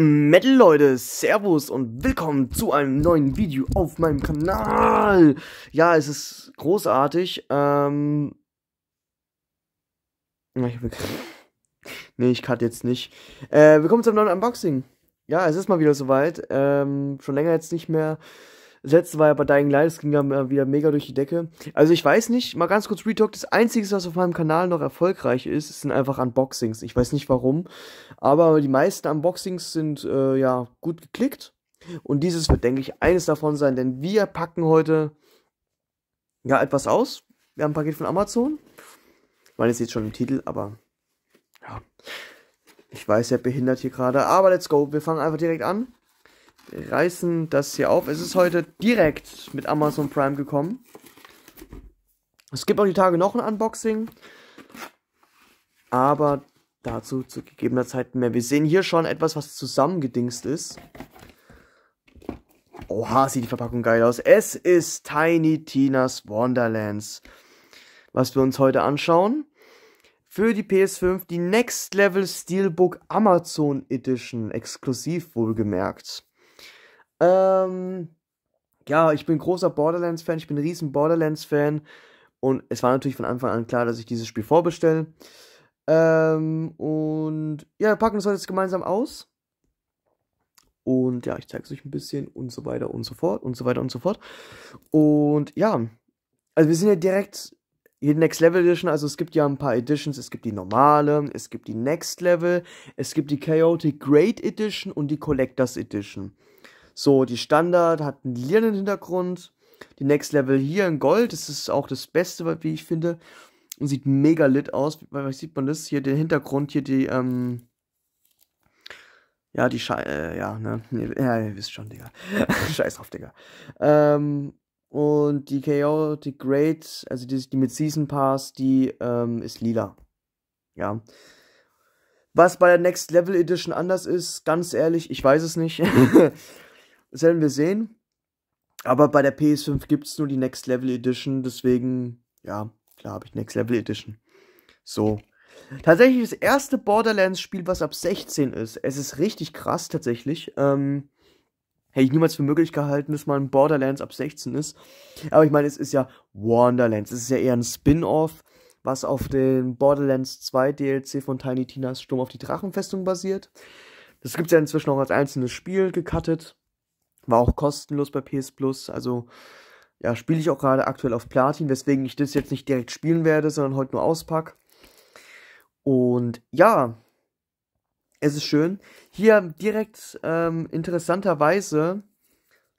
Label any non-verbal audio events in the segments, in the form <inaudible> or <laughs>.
Metal Leute, Servus und willkommen zu einem neuen Video auf meinem Kanal. Ja, es ist großartig. Ähm <laughs> nee, ich cut jetzt nicht. Äh, willkommen zum neuen Unboxing. Ja, es ist mal wieder soweit. Ähm, schon länger jetzt nicht mehr. Das letzte war ja bei Dying Light, das ging ja wieder mega durch die Decke. Also ich weiß nicht, mal ganz kurz Retalk, das Einzige, was auf meinem Kanal noch erfolgreich ist, sind einfach Unboxings. Ich weiß nicht warum, aber die meisten Unboxings sind äh, ja gut geklickt. Und dieses wird, denke ich, eines davon sein, denn wir packen heute ja etwas aus. Wir haben ein Paket von Amazon. Ich meine, es jetzt schon im Titel, aber ja. Ich weiß, er behindert hier gerade. Aber let's go. Wir fangen einfach direkt an reißen das hier auf. Es ist heute direkt mit Amazon Prime gekommen. Es gibt auch die Tage noch ein Unboxing. Aber dazu zu gegebener Zeit mehr. Wir sehen hier schon etwas, was zusammengedingst ist. Oha, sieht die Verpackung geil aus. Es ist Tiny Tina's Wonderlands, was wir uns heute anschauen. Für die PS5 die Next Level Steelbook Amazon Edition, exklusiv wohlgemerkt. Ähm, ja, ich bin großer Borderlands-Fan, ich bin ein riesen Borderlands-Fan. Und es war natürlich von Anfang an klar, dass ich dieses Spiel vorbestelle. Ähm, und ja, wir packen es heute jetzt gemeinsam aus. Und ja, ich zeige es euch ein bisschen und so weiter und so fort und so weiter und so fort. Und ja, also wir sind ja direkt hier Next Level Edition. Also es gibt ja ein paar Editions. Es gibt die normale, es gibt die Next Level, es gibt die Chaotic Great Edition und die Collectors Edition. So, die Standard hat einen lilanen Hintergrund. Die Next Level hier in Gold, das ist auch das Beste, wie ich finde. Und sieht mega lit aus. wie sieht man das? Hier den Hintergrund, hier die, ähm, ja, die Schei äh, ja, ne? Ja, ihr wisst schon, Digga. <laughs> Scheiß drauf, Digga. Ähm, und die Chaotic Great, also die, die mit Season Pass, die ähm, ist lila. Ja. Was bei der Next Level Edition anders ist, ganz ehrlich, ich weiß es nicht. <laughs> Das werden wir sehen. Aber bei der PS5 gibt es nur die Next Level Edition, deswegen, ja, klar habe ich Next Level Edition. So. Tatsächlich das erste Borderlands-Spiel, was ab 16 ist. Es ist richtig krass, tatsächlich. Ähm, hätte ich niemals für möglich gehalten, dass mal ein Borderlands ab 16 ist. Aber ich meine, es ist ja Wonderlands. Es ist ja eher ein Spin-off, was auf den Borderlands 2 DLC von Tiny Tinas Sturm auf die Drachenfestung basiert. Das gibt es ja inzwischen auch als einzelnes Spiel gecuttet. War auch kostenlos bei PS Plus. Also ja, spiele ich auch gerade aktuell auf Platin, weswegen ich das jetzt nicht direkt spielen werde, sondern heute nur auspack. Und ja, es ist schön. Hier direkt ähm, interessanterweise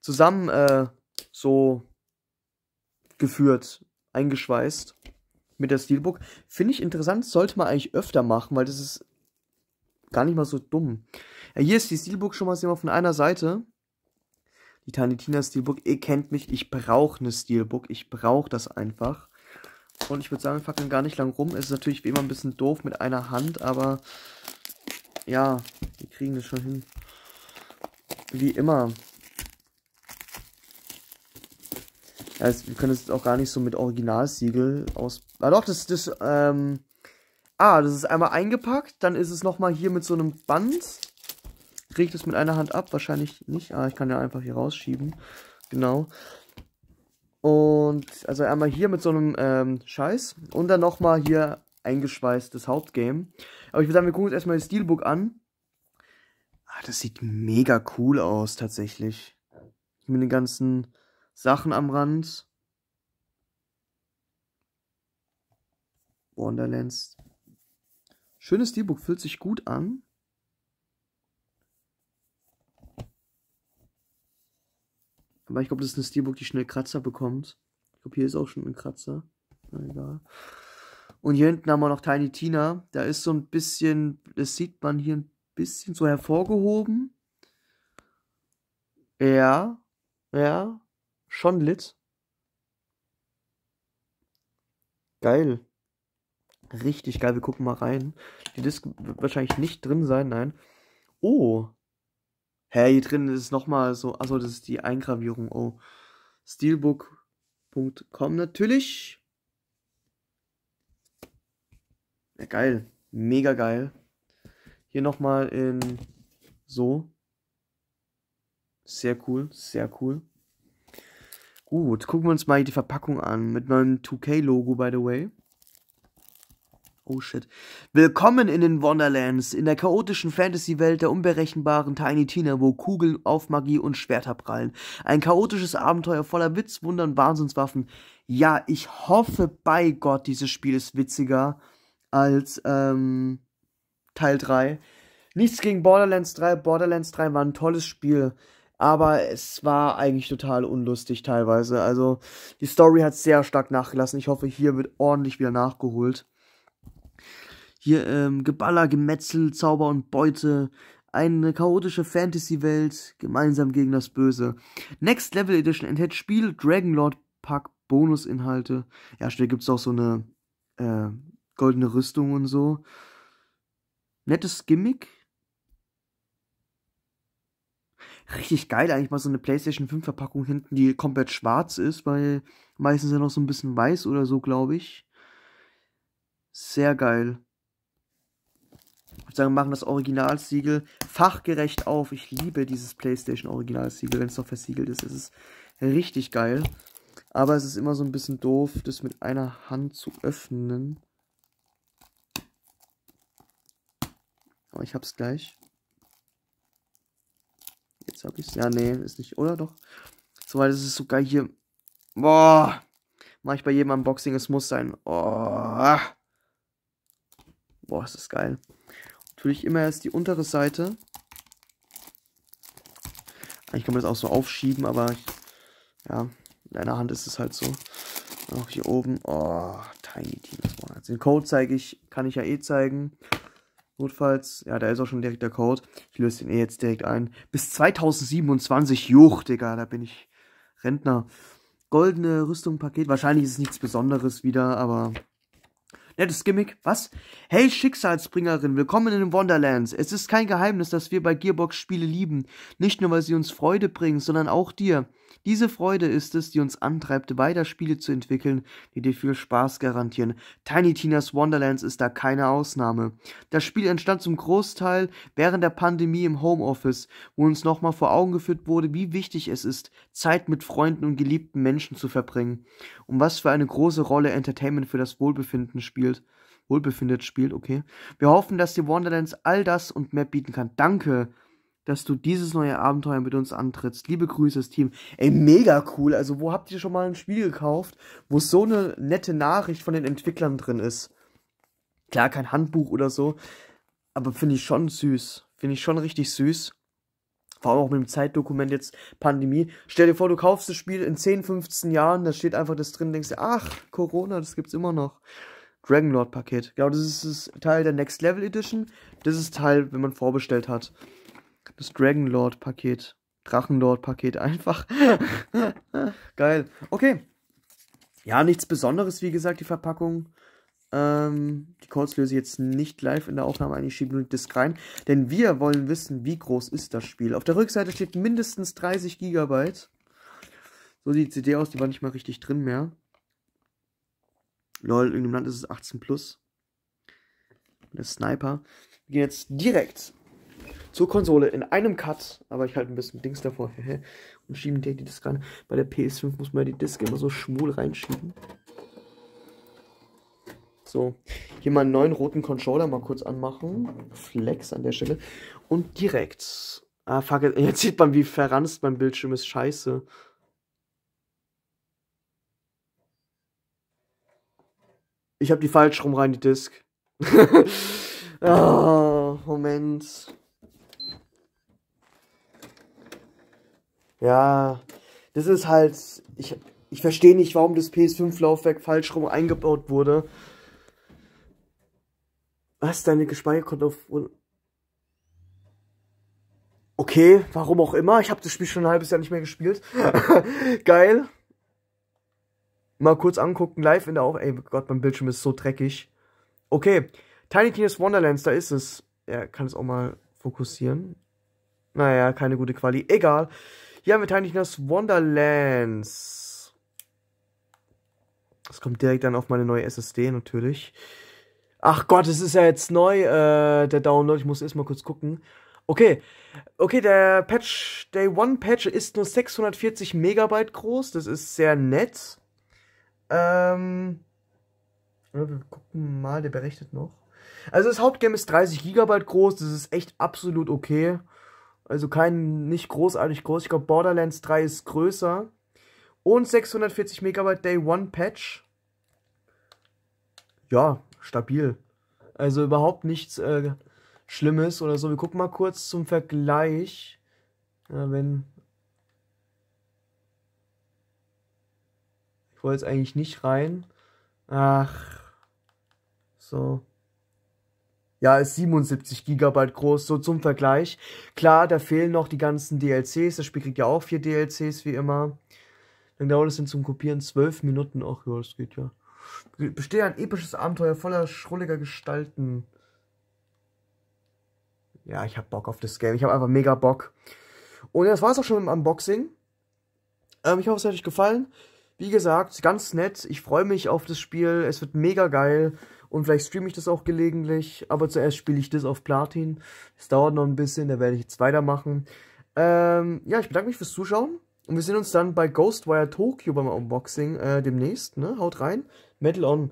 zusammen äh, so geführt, eingeschweißt mit der Steelbook. Finde ich interessant, sollte man eigentlich öfter machen, weil das ist gar nicht mal so dumm. Ja, hier ist die Steelbook schon mal sehen wir von einer Seite die Tanitina Steelbook. Ihr kennt mich, ich brauche eine Steelbook. Ich brauche das einfach. Und ich würde sagen, wir fackeln gar nicht lang rum. Es ist natürlich wie immer ein bisschen doof mit einer Hand, aber ja, wir kriegen das schon hin. Wie immer. also, wir können es auch gar nicht so mit Originalsiegel aus. Ah doch, das, das, ähm. Ah, das ist einmal eingepackt, dann ist es nochmal hier mit so einem Band Kriege ich das mit einer Hand ab? Wahrscheinlich nicht. Ah, ich kann ja einfach hier rausschieben. Genau. Und also einmal hier mit so einem ähm, Scheiß und dann nochmal hier eingeschweißtes Hauptgame. Aber ich würde sagen, wir gucken uns erstmal das Steelbook an. Ah, das sieht mega cool aus, tatsächlich. Mit den ganzen Sachen am Rand. Wonderlands. Schönes Steelbook, fühlt sich gut an. Aber ich glaube, das ist eine Steelbook, die schnell Kratzer bekommt. Ich glaube, hier ist auch schon ein Kratzer. Na egal. Und hier hinten haben wir noch Tiny Tina. Da ist so ein bisschen, das sieht man hier ein bisschen so hervorgehoben. Ja, ja, schon lit. Geil. Richtig geil, wir gucken mal rein. Die Disc wird wahrscheinlich nicht drin sein, nein. Oh, Hä, hier drin ist nochmal so. Achso, das ist die Eingravierung. Oh. Steelbook.com natürlich. Ja, geil. Mega geil. Hier nochmal in so. Sehr cool, sehr cool. Gut, gucken wir uns mal die Verpackung an. Mit meinem 2K-Logo, by the way. Oh shit. Willkommen in den Wonderlands, in der chaotischen Fantasy-Welt der unberechenbaren Tiny Tina, wo Kugeln auf Magie und Schwerter prallen. Ein chaotisches Abenteuer voller Witz, Wunder und Wahnsinnswaffen. Ja, ich hoffe bei Gott, dieses Spiel ist witziger als ähm, Teil 3. Nichts gegen Borderlands 3. Borderlands 3 war ein tolles Spiel. Aber es war eigentlich total unlustig teilweise. Also die Story hat sehr stark nachgelassen. Ich hoffe, hier wird ordentlich wieder nachgeholt hier ähm, Geballer, Gemetzel, Zauber und Beute, eine chaotische Fantasy-Welt gemeinsam gegen das Böse. Next Level Edition enthält Spiel, Dragonlord Pack, Bonusinhalte. Ja, schnell es auch so eine äh, goldene Rüstung und so. Nettes Gimmick. Richtig geil, eigentlich mal so eine PlayStation 5 Verpackung hinten, die komplett schwarz ist, weil meistens ja noch so ein bisschen weiß oder so, glaube ich. Sehr geil sagen, machen das Originalsiegel fachgerecht auf. Ich liebe dieses PlayStation Originalsiegel, wenn es noch versiegelt ist. Es ist richtig geil. Aber es ist immer so ein bisschen doof, das mit einer Hand zu öffnen. Aber ich hab's gleich. Jetzt hab ich's. Ja, nee, ist nicht. Oder doch? Soweit ist es sogar hier. Boah! Mach ich bei jedem Unboxing, es muss sein. Oh. Boah, ist das geil fülle ich immer erst die untere Seite. Eigentlich kann man das auch so aufschieben, aber ich, ja, in einer Hand ist es halt so. Auch hier oben. Oh, Tiny Team des Monats. Den Code zeige ich, kann ich ja eh zeigen. Notfalls, ja, da ist auch schon direkt der Code. Ich löse den eh jetzt direkt ein. Bis 2027, Juch, Digga, da bin ich Rentner. Goldene Rüstung-Paket. Wahrscheinlich ist es nichts Besonderes wieder, aber Nettes Gimmick. Was? Hey Schicksalsbringerin, willkommen in den Wonderlands. Es ist kein Geheimnis, dass wir bei Gearbox Spiele lieben. Nicht nur, weil sie uns Freude bringen, sondern auch dir. Diese Freude ist es, die uns antreibt, weiter Spiele zu entwickeln, die dir viel Spaß garantieren. Tiny Tina's Wonderlands ist da keine Ausnahme. Das Spiel entstand zum Großteil während der Pandemie im Homeoffice, wo uns nochmal vor Augen geführt wurde, wie wichtig es ist, Zeit mit Freunden und geliebten Menschen zu verbringen und was für eine große Rolle Entertainment für das Wohlbefinden spielt. Wohlbefindet spielt, okay. Wir hoffen, dass dir Wonderlands all das und mehr bieten kann. Danke! dass du dieses neue Abenteuer mit uns antrittst. Liebe Grüße, das Team. Ey, mega cool. Also, wo habt ihr schon mal ein Spiel gekauft, wo so eine nette Nachricht von den Entwicklern drin ist? Klar, kein Handbuch oder so, aber finde ich schon süß. Finde ich schon richtig süß. Vor allem auch mit dem Zeitdokument jetzt Pandemie. Stell dir vor, du kaufst das Spiel in 10, 15 Jahren, da steht einfach das drin, denkst dir, ach, Corona, das gibt's immer noch. Dragonlord Paket. Genau, das ist das Teil der Next Level Edition. Das ist Teil, wenn man vorbestellt hat. Das Dragonlord-Paket. Drachenlord-Paket <laughs> einfach. Geil. Okay. Ja, nichts Besonderes, wie gesagt, die Verpackung. Ähm, die Codes löse ich jetzt nicht live in der Aufnahme ein, ich schiebe nur den Disk rein. Denn wir wollen wissen, wie groß ist das Spiel. Auf der Rückseite steht mindestens 30 GB. So sieht die CD aus, die war nicht mal richtig drin mehr. Lol, in irgendeinem Land ist es 18 plus. Der Sniper. Wir gehen jetzt direkt zur Konsole in einem Cut, aber ich halte ein bisschen Dings davor und schieben dir die Disk rein. Bei der PS5 muss man ja die Disk immer so schmul reinschieben. So, hier mal einen neuen roten Controller mal kurz anmachen. Flex an der Stelle. Und direkt. Ah, fuck, jetzt sieht man, wie verranzt mein Bildschirm ist. Scheiße. Ich habe die falsch rum rein, die Disk. oh, <laughs> Moment. Ja, das ist halt, ich, ich verstehe nicht, warum das PS5-Laufwerk falsch rum eingebaut wurde. Was, deine Speicherkarte auf... Okay, warum auch immer. Ich habe das Spiel schon ein halbes Jahr nicht mehr gespielt. <laughs> Geil. Mal kurz angucken, live in der Auf... Ey, Gott, mein Bildschirm ist so dreckig. Okay, Tiny Tina's Wonderlands, da ist es. Er ja, kann es auch mal fokussieren. Naja, keine gute Quali. Egal. Hier haben wir teilen das Wonderlands. Das kommt direkt dann auf meine neue SSD natürlich. Ach Gott, es ist ja jetzt neu, äh, der Download. Ich muss erstmal kurz gucken. Okay. Okay, der Patch, Day One Patch ist nur 640 Megabyte groß. Das ist sehr nett. Ähm. Wir gucken mal, der berechnet noch. Also das Hauptgame ist 30 Gigabyte groß, das ist echt absolut okay. Also kein, nicht großartig groß. Ich glaube, Borderlands 3 ist größer. Und 640 MB Day One Patch. Ja, stabil. Also überhaupt nichts äh, Schlimmes oder so. Wir gucken mal kurz zum Vergleich. Ja, wenn. Ich wollte es eigentlich nicht rein. Ach. So ja, ist 77 Gigabyte groß, so zum Vergleich. Klar, da fehlen noch die ganzen DLCs. Das Spiel kriegt ja auch vier DLCs, wie immer. Dann dauert es dann zum Kopieren 12 Minuten. Ach ja, das geht ja. Besteht ein episches Abenteuer voller schrulliger Gestalten. Ja, ich hab Bock auf das Game. Ich hab einfach mega Bock. Und das war's auch schon mit dem Unboxing. Ähm, ich hoffe, es hat euch gefallen. Wie gesagt, ganz nett. Ich freue mich auf das Spiel. Es wird mega geil. Und vielleicht streame ich das auch gelegentlich. Aber zuerst spiele ich das auf Platin. Es dauert noch ein bisschen, da werde ich jetzt weitermachen. Ähm, ja, ich bedanke mich fürs Zuschauen. Und wir sehen uns dann bei Ghostwire Tokyo beim Unboxing äh, demnächst. Ne? Haut rein. Metal on.